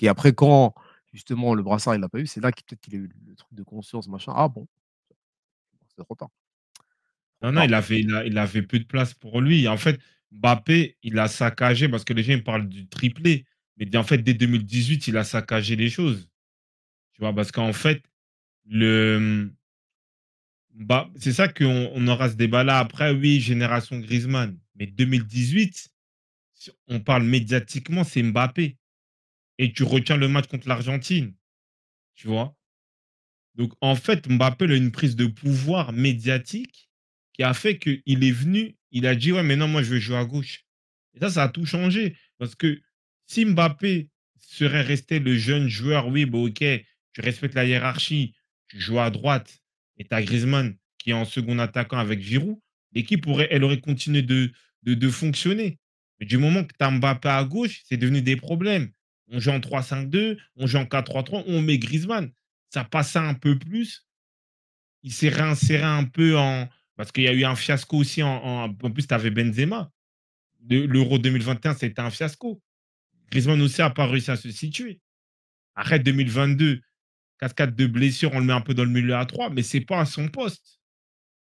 Et après, quand justement le brassard, il l'a pas eu, c'est là qu'il a eu le truc de conscience, machin. Ah bon, c'est trop tard. Non, non, il avait, il, avait peu de place pour lui. En fait, Mbappé, il a saccagé parce que les gens ils parlent du triplé. Mais en fait, dès 2018, il a saccagé les choses. Tu vois, parce qu'en fait, le. c'est ça qu'on aura ce débat-là après. Oui, génération Griezmann. Mais 2018, on parle médiatiquement, c'est Mbappé et tu retiens le match contre l'Argentine. Tu vois Donc, en fait, Mbappé a une prise de pouvoir médiatique qui a fait qu'il est venu, il a dit Ouais, mais non, moi, je veux jouer à gauche. Et ça, ça a tout changé. Parce que si Mbappé serait resté le jeune joueur, oui, bah, ok, tu respectes la hiérarchie, tu joues à droite, et tu as Griezmann qui est en second attaquant avec Giroud, l'équipe aurait, elle aurait continué de, de fonctionner. Mais du moment que tu as Mbappé à gauche, c'est devenu des problèmes. On joue en 3-5-2, on joue en 4-3-3, on met Griezmann. Ça passa un peu plus. Il s'est réinséré un peu en. Parce qu'il y a eu un fiasco aussi. En, en, plus, tu avais Benzema. L'Euro 2021, c'était un fiasco. Griezmann aussi n'a pas réussi à se situer. Arrête 2022, cascade de blessures, on le met un peu dans le milieu à 3, mais ce n'est pas à son poste.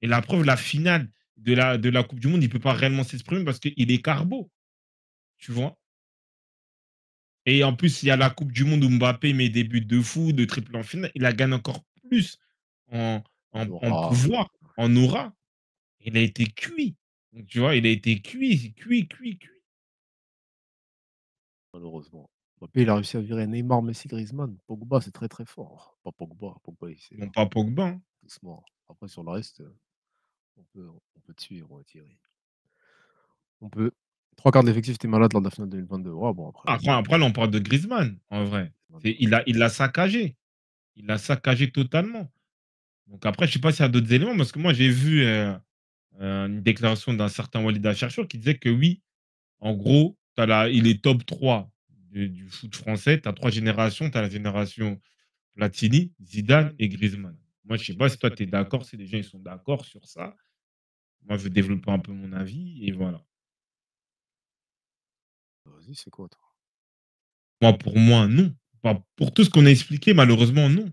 Et la preuve, la finale de la, de la Coupe du Monde, il ne peut pas réellement s'exprimer parce qu'il est carbo. Tu vois et en plus, il y a la Coupe du Monde où Mbappé met des buts de fou, de triple en finale. Il la gagne encore plus en, pouvoir, en aura. Il a été cuit. tu vois, il a été cuit, cuit, cuit, cuit. Malheureusement. Mbappé, il a réussi à virer Neymar, Messi, Griezmann. Pogba, c'est très très fort. Hein. Pas Pogba. Pogba Non, pas Pogba. Hein. Doucement. Après, sur le reste, euh, on peut, on peut tuer, on va On peut trois quarts d'effectifs, t'es malade lors de la finale 2022. après, on parle de Griezmann, en vrai. Il l'a il euh, saccagé. Il l'a saccagé totalement. Donc après, je ne sais pas s'il y a d'autres éléments, parce que moi, j'ai vu euh, euh, une déclaration d'un certain Walid chercheur qui disait que oui, en gros, as il est top 3 du, foot français. Tu as trois générations. Tu as la génération Platini, Zidane et Griezmann. Moi, je ne sais pas si toi, tu es d'accord, si les gens ils sont d'accord sur ça. Moi, je veux développer un peu mon avis et voilà. Vas-y, c'est quoi, toi Moi, pour moi, non. pour tout ce qu'on a expliqué, malheureusement, non.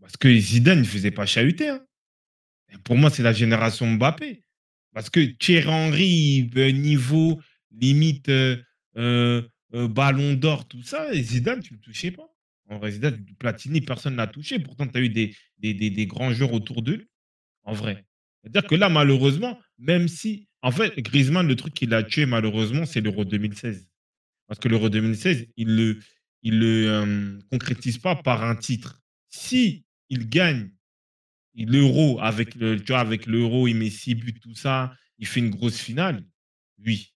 Parce que Zidane ne faisait pas chahuter. Hein. pour moi, c'est la génération Mbappé. Parce que Thierry Henry, niveau limite euh, euh, euh, ballon d'or, tout ça, Zidane, tu ne le touchais pas. En vrai, Zidane, Platini, personne ne l'a touché. Pourtant, tu as eu des, des, des, grands joueurs autour d'eux. En vrai. C'est-à-dire que là, malheureusement, même si en fait, Griezmann, le truc qu'il a tué malheureusement, c'est l'Euro 2016. Parce que l'Euro 2016, il le, il le euh, concrétise pas par un titre. Si il gagne l'Euro avec le, tu avec l'Euro, il met six buts, tout ça, il fait une grosse finale. Oui,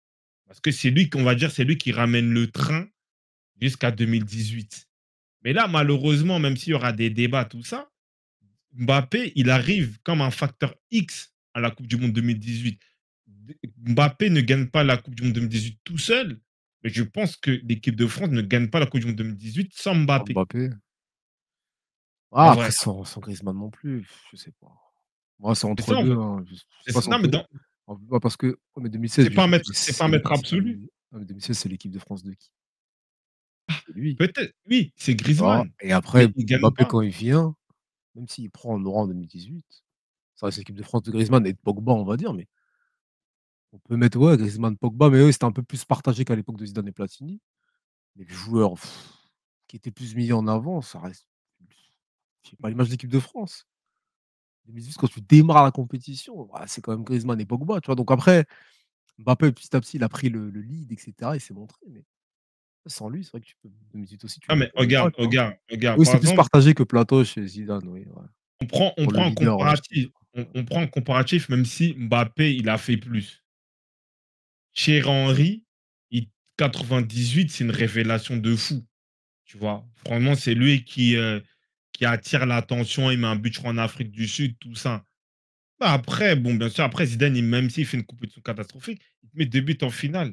parce que c'est lui qu'on va dire, c'est lui qui ramène le train jusqu'à 2018. Mais là, malheureusement, même s'il y aura des débats, tout ça, Mbappé, il arrive comme un facteur X à la Coupe du Monde 2018. Mbappé ne gagne pas la Coupe du Monde 2018 tout seul, mais je pense que l'équipe de France ne gagne pas la Coupe du Monde 2018 sans ah, Mbappé. Mbappé. Ah, après, sans, Griezmann non plus, je sais pas. Moi, c'est entre deux. pas non, mais parce que C'est pas, un maître absolu. Ah, mais 2016, c'est l'équipe de France de qui ah, Peut-être, oui, c'est Griezmann. et après, Mbappé, quand il vient, même s'il prend en en 2018, ça reste l'équipe de France de Griezmann et de Pogba, on va dire, mais on peut mettre ouais, Griezmann, Pogba, mais eux, c'était un peu plus partagé qu'à l'époque de Zidane et Platini. Mais les joueurs qui étaient plus mis en avant, ça reste. C'est pas l'image de l'équipe de France. Mais quand tu démarres la compétition, bah, c'est quand même Griezmann et Pogba. Tu vois Donc après, Mbappé, petit à petit, il a pris le, lead, etc. Il s'est montré. Mais sans lui, c'est vrai que tu peux. 2018 aussi. Tu ah, mais hein. regarde, regarde, regarde. Oui, c'est plus partagé que Plateau chez Zidane. Oui, On prend, on prend comparatif. on, prend un comparatif, même si Mbappé, il a fait plus chez Henry, 98, c'est une révélation de fou. Tu vois, franchement, c'est lui qui, euh, qui attire l'attention. Il met un but, en Afrique du Sud, tout ça. Bah après, bon, bien sûr, après, Zidane, même s'il fait une son catastrophique, il te met deux buts en finale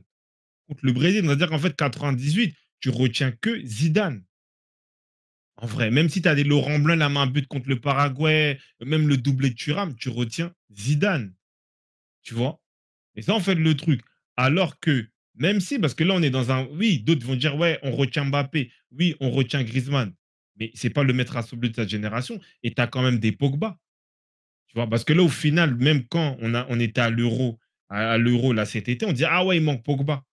contre le Brésil. C'est-à-dire qu'en fait, 98, tu retiens que Zidane. En vrai, même si tu as des Laurent Blanc, la main but contre le Paraguay, même le doublé de Thuram, tu retiens Zidane. Tu vois Et ça, en fait, le truc. Alors que, même si, parce que là, on est dans un. Oui, d'autres vont dire, ouais, on retient Mbappé. Oui, on retient Griezmann. Mais c'est pas le maître soulever de sa génération. Et tu as quand même des Pogba. Tu vois, parce que là, au final, même quand on, a, on était à l'euro, à, l'euro là cet été, on dit, ah ouais, il manque Pogba.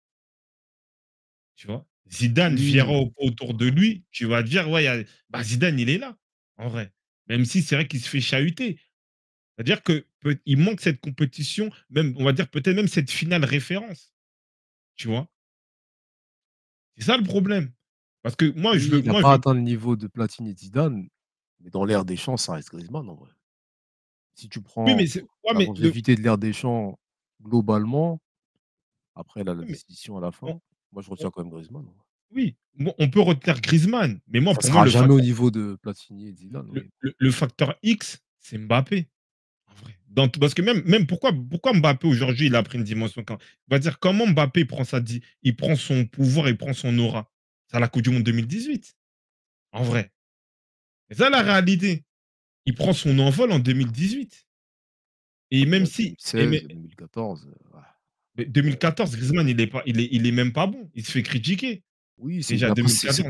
Tu vois Zidane, viendra autour de lui, tu vas dire, ouais, bah, Zidane, il est là, en vrai. Même si c'est vrai qu'il se fait chahuter. C'est-à-dire qu'il manque cette compétition, même, on va dire peut-être même cette finale référence. Tu vois C'est ça le problème. Parce que moi, je veux. Il n'a pas atteint le niveau de Platini et Zidane, mais dans l'air des champs, ça reste Griezmann en vrai. Si tu prends oui, mais de l'ère des champs globalement, après la décision à la fin, moi je retiens quand même Griezmann. Oui, on peut retenir Griezmann, mais moi, pour moi, jamais au niveau de Platini et Zidane. le facteur X, c'est Mbappé parce que même, même pourquoi, pourquoi Mbappé aujourd'hui il a pris une dimension quand va dire comment Mbappé prend il prend son pouvoir, il prend son aura. Ça la Coupe du Monde 2018, en vrai. C'est ça la réalité. Il prend son envol en 2018. Et ah, même bah, si. 2014. 2014, euh, Griezmann, il est, pas, il, il est même pas bon. Il se fait critiquer. Oui, c'est déjà 2014.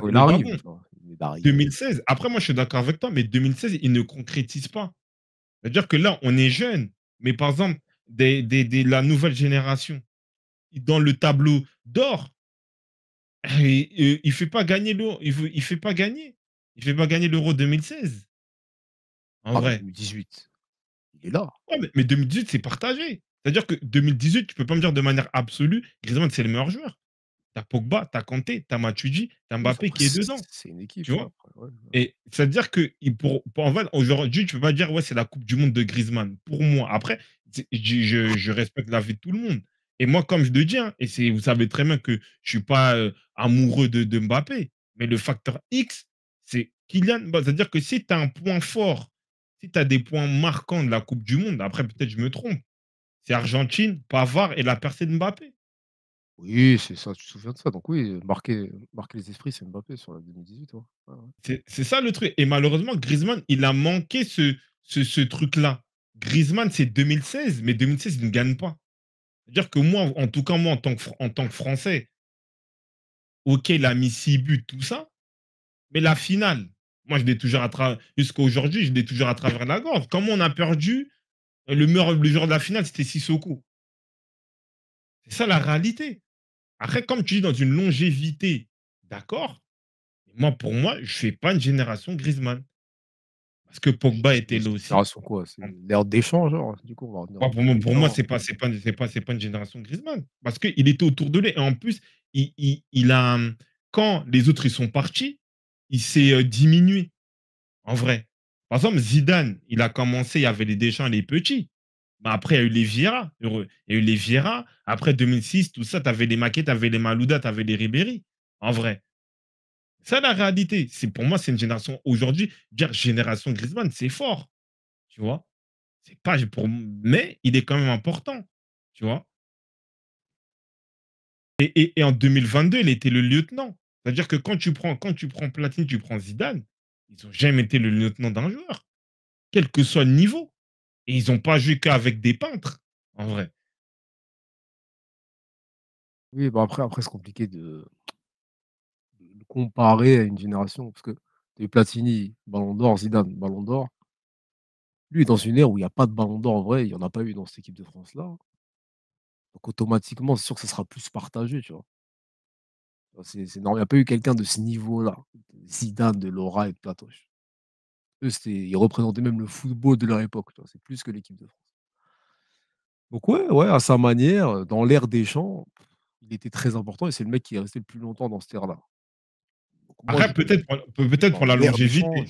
il 2016, après moi je suis d'accord avec toi, mais 2016, il ne concrétise pas. C'est-à-dire que là, on est jeune, mais par exemple, des, des, la nouvelle génération, dans le tableau d'or, eh, euh, il ne fait pas gagner l'euro. Il, fait pas gagner. Il fait pas gagner l'euro 2016. En ah vrai. 2018. Il est là. mais, 2018, c'est partagé. C'est-à-dire que 2018, tu ne peux pas me dire de manière absolue, Griezmann, c'est le meilleur joueur. T'as Pogba, t'as Kanté, t'as Matuidi, t'as Mbappé qui est ans. C'est une équipe. Tu hein, Et c'est-à-dire que pour, pour aujourd'hui, tu peux pas dire ouais, c'est la Coupe du Monde de Griezmann. Pour moi, après, je, respecte la vie de tout le monde. Et moi, comme je le dis, hein, et vous savez très bien que je suis pas euh, amoureux de, Mbappé, mais le facteur X, c'est Kylian. Bah, c'est-à-dire que si tu as un point fort, si tu as des points marquants de la Coupe du Monde, après peut-être je me trompe, c'est Argentine, Pavard et la percée de Mbappé. Oui, c'est ça, tu te souviens de ça. Donc oui, marquer, marquer les esprits, c'est Mbappé sur la 2018. Hein. C'est ça le truc. Et malheureusement, Griezmann, il a manqué ce, ce, truc-là. Griezmann, c'est 2016, mais 2016, il ne gagne pas. C'est-à-dire que moi, en tout cas, moi, en tant que, en tant que Français, OK, il a mis 6 buts, tout ça, mais la finale, moi, je l'ai toujours à travers, jusqu'à aujourd'hui, je l'ai toujours à travers la gorge. Comment on a perdu le meilleur joueur de la finale, c'était Sissoko. C'est ça la réalité. Après, comme tu dis, dans une longévité, d'accord. Moi, pour moi, je ne fais pas une génération Griezmann. Parce que Pogba était là aussi. Génération quoi C'est l'ère d'échange, genre. Du coup, pour, moi, pour n'est pas, euh. pas, une génération Griezmann. Parce qu'il était autour de lui. Et en plus, il, a, euh, quand les autres ils sont partis, il s'est euh, diminué. En vrai. Par exemple, Zidane, il a commencé, il y avait les déchants, les petits. Bah, après, il y a eu les Vieira. Il y a eu les Après 2006, tout ça, tu avais les Maquet, tu avais les Malouda, tu avais les Ribéry. En vrai. Ça, la réalité. C'est Pour moi, c'est une génération aujourd'hui. Dire génération Griezmann, c'est fort. Tu vois C'est pas pour. Mais il est quand même important. Tu vois et, en 2022, il était le lieutenant. C'est-à-dire que quand tu, prends, quand tu prends Platine, tu prends Zidane, ils n'ont jamais été le lieutenant d'un joueur, quel que soit le niveau. Et ils n'ont pas joué qu'avec des peintres, en vrai. Oui, bah, après, après c'est compliqué de... comparer à une génération, parce que tu Platini, Ballon d'Or, Zidane, Ballon d'Or. Lui, dans une ère où il n'y a pas de Ballon d'Or en vrai, il n'y en a pas eu dans cette équipe de France-là. Donc automatiquement, c'est sûr que ça sera plus partagé, tu vois. C'est, normal. Il n'y a pas eu quelqu'un de ce niveau-là. Zidane, de Laura et de Platoche ils représentaient même le football de leur époque. C'est plus que l'équipe de France. Donc ouais, ouais, à sa manière, euh, dans l'ère des champs, il était très important et c'est le mec qui est resté le plus longtemps dans cette ère-là. Après, peut-être peut pour la longévité.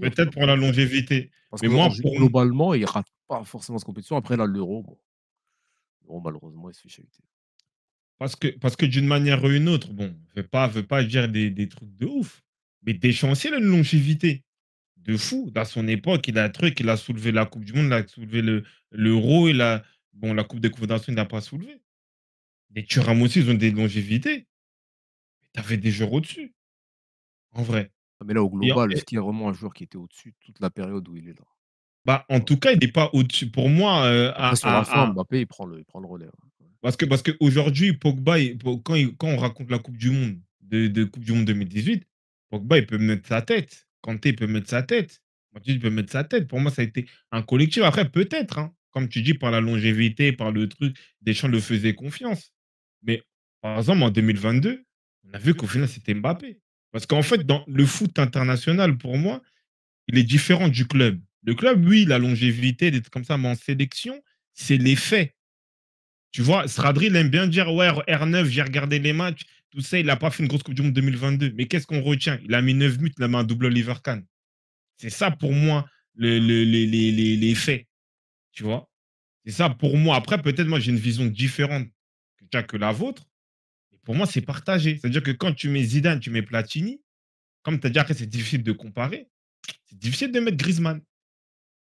Peut-être pour la longévité. Mais moi, globalement, il ne rate pas forcément cette compétition. Après, là, l'euro, bon. malheureusement, il se fait chahuter. Parce que, parce que d'une manière ou une autre, bon, je ne veux pas, dire des, trucs de ouf, mais déchancier, la une longévité de fou. dans son époque, il a un truc, il a soulevé la Coupe du Monde, il a soulevé l'Euro, et il a. Bon, la Coupe des Confédérations, il n'a pas soulevé. Les Turam aussi, ils ont des longévités. T'avais des joueurs au-dessus. En vrai. Ah, mais là, au global, est-ce qu'il y a vraiment un joueur qui était au-dessus toute la période où il est là bah, en tout cas, il n'est pas au-dessus. Pour moi, euh, à, la fin, Mbappé, il prend le, relais. Hein. Parce que parce qu'aujourd'hui, Pogba, quand, on raconte la Coupe du Monde de, Coupe du Monde 2018, Pogba, il peut mettre sa tête. Kanté, peut mettre sa tête. Matuidi peut mettre sa tête. Pour moi, ça a été un collectif. Après, peut-être, hein. comme tu dis, par la longévité, par le truc, des gens le faisait confiance. Mais par exemple, en 2022, on a vu qu'au final, c'était Mbappé. Parce qu'en fait, dans le foot international, pour moi, il est différent du club. Le club, oui, la longévité, d'être comme ça, mais en sélection, c'est l'effet. Tu vois, Stradri, aime bien dire Ouais, R9, j'ai regardé les matchs, tout ça, il n'a pas fait une grosse Coupe du Monde 2022. Mais qu'est-ce qu'on retient Il a mis 9 buts, il a mis un double Oliver Kahn. C'est ça pour moi le, les, faits. Tu vois C'est ça pour moi. Après, peut-être moi j'ai une vision différente que, que la vôtre. Et pour moi, c'est partagé. C'est-à-dire que quand tu mets Zidane, tu mets Platini, comme tu as dit après, c'est difficile de comparer. C'est difficile de mettre Griezmann.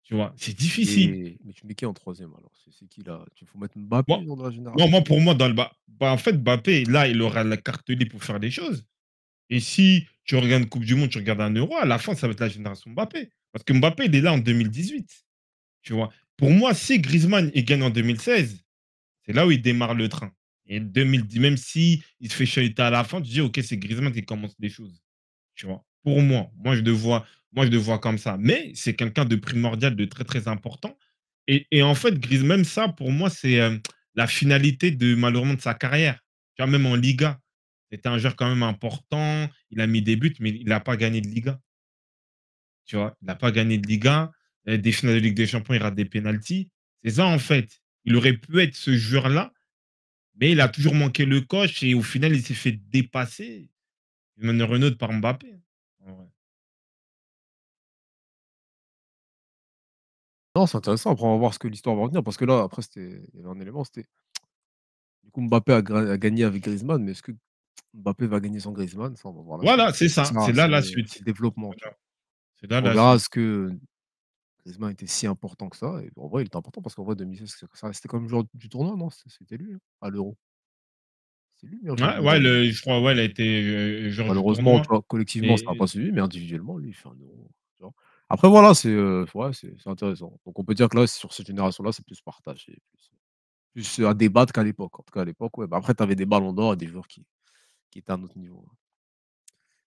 Tu vois, c'est difficile. mais tu mets qui en troisième alors C'est qui là Il faut mettre Mbappé bas dans Non, moi pour moi dans le bas. Bah, en fait, Mbappé, là, il aura la carte libre pour faire des choses. Et si tu regardes Coupe du Monde, tu regardes un Euro, à la fin, ça va être la génération Mbappé. Parce que Mbappé, il est là en 2018. Tu vois Pour moi, si Griezmann, il gagne en 2016, c'est là où il démarre le train. Et 2010, même si il se fait chier à la fin, tu dis, OK, c'est Griezmann qui commence des choses. Tu vois Pour moi, moi, je le vois, moi, je le vois comme ça. Mais c'est quelqu'un de primordial, de très, très important. Et, en fait, Griezmann, ça, pour moi, c'est... Euh, la finalité de malheureusement de sa carrière. Tu vois, même en Liga, c'était un joueur quand même important. Il a mis des buts, mais il n'a pas gagné de Liga. Tu vois, il n'a pas gagné de Liga. Euh, des finales de Ligue des Champions, il rate des pénalties. C'est ça, en fait. Il aurait pu être ce joueur-là, mais il a toujours manqué le coche et au final, il s'est fait dépasser il Renault par Mbappé. Non, c'est intéressant. Après, on va voir ce que l'histoire va retenir. Parce que là, après, c'était, il y avait un élément, c'était. Du coup, Mbappé a, gagné avec Griezmann, mais est-ce que Mbappé va gagner sans Griezmann Voilà, c'est ça. C'est là la suite. développement. C'est là On ce que Griezmann était si important que ça. Et en vrai, il était important parce qu'en vrai, 2016, ça restait comme même joueur du tournoi, non C'était lui, hein, à l'Euro. C'est lui, Ouais, je crois, ouais, il a été. Euh, euh, Malheureusement, collectivement, ça n'a pas suivi, mais individuellement, lui, il fait un euro. Après, voilà, euh, c'est intéressant. Donc, on peut dire que là, sur cette génération-là, c'est plus partagé, plus, plus euh, à débattre qu'à l'époque. En tout cas, à l'époque, ouais. Bah, après, tu avais des ballons d'or et des joueurs qui, qui étaient à un autre niveau. Hein.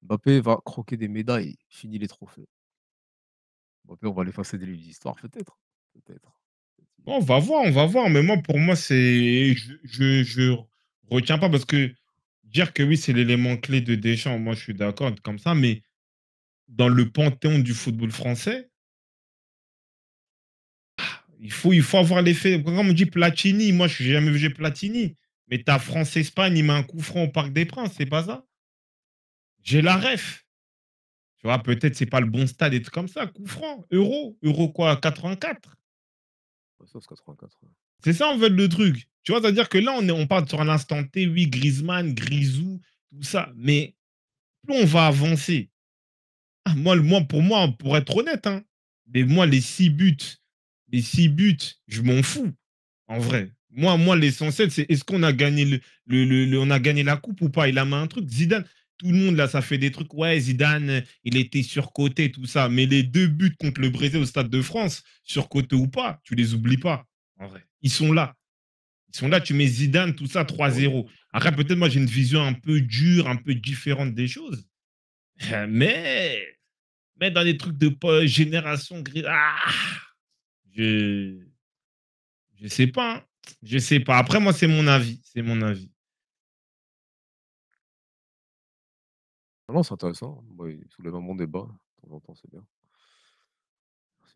Mbappé va croquer des médailles, finit les trophées. Mbappé, on va l'effacer des livres d'histoire, peut-être. Peut-être. on va voir, on va voir. Mais moi, pour moi, c'est. Je, je, retiens pas parce que dire que oui, c'est l'élément clé de Deschamps, moi, je suis d'accord comme ça. Mais dans le panthéon du football français, ah, il faut, il faut avoir l'effet. quand on dit Platini, moi je n'ai jamais vu Platini, mais as France-Espagne, il met un coup franc au Parc des Princes, c'est pas ça. J'ai la ref. Tu vois, peut-être c'est pas le bon stade d'être comme ça, coup franc, euro, euro quoi, 84. C'est ça on veut le truc. Tu vois, c'est-à-dire que là, on, est, on parle sur un instant T, oui, Griezmann, Grisou, tout ça. Mais plus on va avancer, ah, moi, moi, pour moi, pour être honnête, hein, mais moi, les six buts, les six buts, je m'en fous, en vrai. Moi, moi l'essentiel, c'est est-ce qu'on a gagné le, a gagné la coupe ou pas Il a mis un truc. Zidane, tout le monde là, ça fait des trucs. Ouais, Zidane, il était surcoté, tout ça. Mais les deux buts contre le Brésil au Stade de France, surcoté ou pas, tu les oublies pas, en vrai. Ils sont là. Ils sont là, tu mets Zidane, tout ça, 3-0. Ah Après, peut-être moi, j'ai une vision un peu dure, un peu différente des choses. Mais Mettre dans des trucs de génération grise, ah! je je sais pas, hein. je sais pas. Après moi c'est mon avis, c'est mon avis. Ah non, c'est intéressant. il soulève un bon débat. De temps en temps, c'est bien.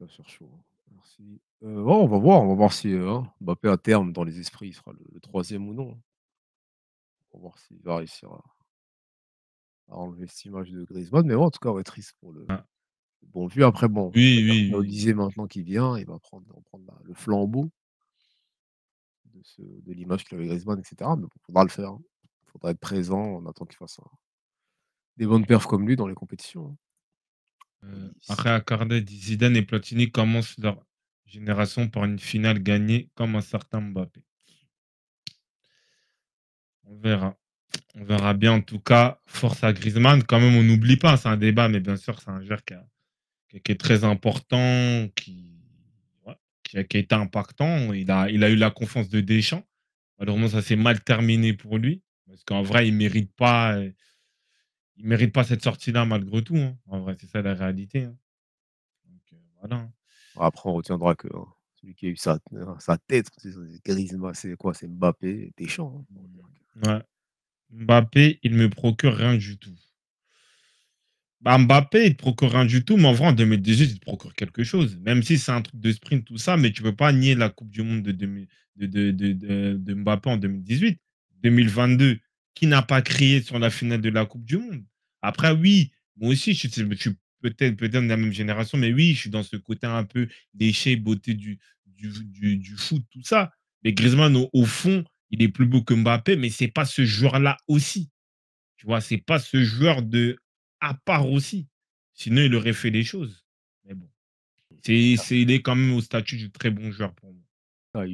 Merci à chaud. Merci. bon, euh, on va voir, on va voir si euh, hein, Mbappé à terme dans les esprits il sera le, troisième ou non. On va voir s'il va réussir à, enlever cette image de Griezmann. Mais bon, en tout cas, on va être triste pour le, ah. Bon, vu après, bon, oui, on disait maintenant qu'il vient, il va prendre, bah, le flambeau de, l'image qu'il avait Griezmann, etc. Mais il faudra le faire. Il hein. faudra être présent. en attendant qu'il fasse des bonnes perfs comme lui dans les compétitions. Hein. Euh, après, à Cardet, Zidane et Platini commencent leur génération par une finale gagnée comme un certain Mbappé. On verra. On verra bien. En tout cas, force à Griezmann. Quand même, on n'oublie pas. C'est un débat, mais bien sûr, c'est un joueur qui a, qui, est très important, qui, a été impactant. Il a, il a eu la confiance de Deschamps. Malheureusement, ça s'est mal terminé pour lui. Parce qu'en vrai, il ne mérite, pas, il mérite pas cette sortie-là malgré tout. Hein. En vrai, c'est ça la réalité. Hein. Euh, hein. Après, on retiendra que celui qui a eu sa, euh, tête, c'est quoi C'est Mbappé, Deschamps. Mmh. Mbappé, il me procure rien du tout. Bah, Mbappé, il te procure rien du tout, mais en vrai, en 2018, il te procure quelque chose. Même si c'est un truc de sprint, tout ça, mais tu ne peux pas nier la Coupe du Monde de, Mbappé en 2018. 2022, qui n'a pas crié sur la finale de la Coupe du Monde Après, oui, moi aussi, je, suis peut-être peut de la même génération, mais oui, je suis dans ce côté un peu déchet, beauté du, du, foot, tout ça. Mais Griezmann, au, fond, il est plus beau que Mbappé, mais ce n'est pas ce joueur-là aussi. Tu vois, c'est pas ce joueur de à part aussi. Sinon, il aurait fait des choses. Mais bon. C'est, c'est, il est quand même au statut du très bon joueur pour moi.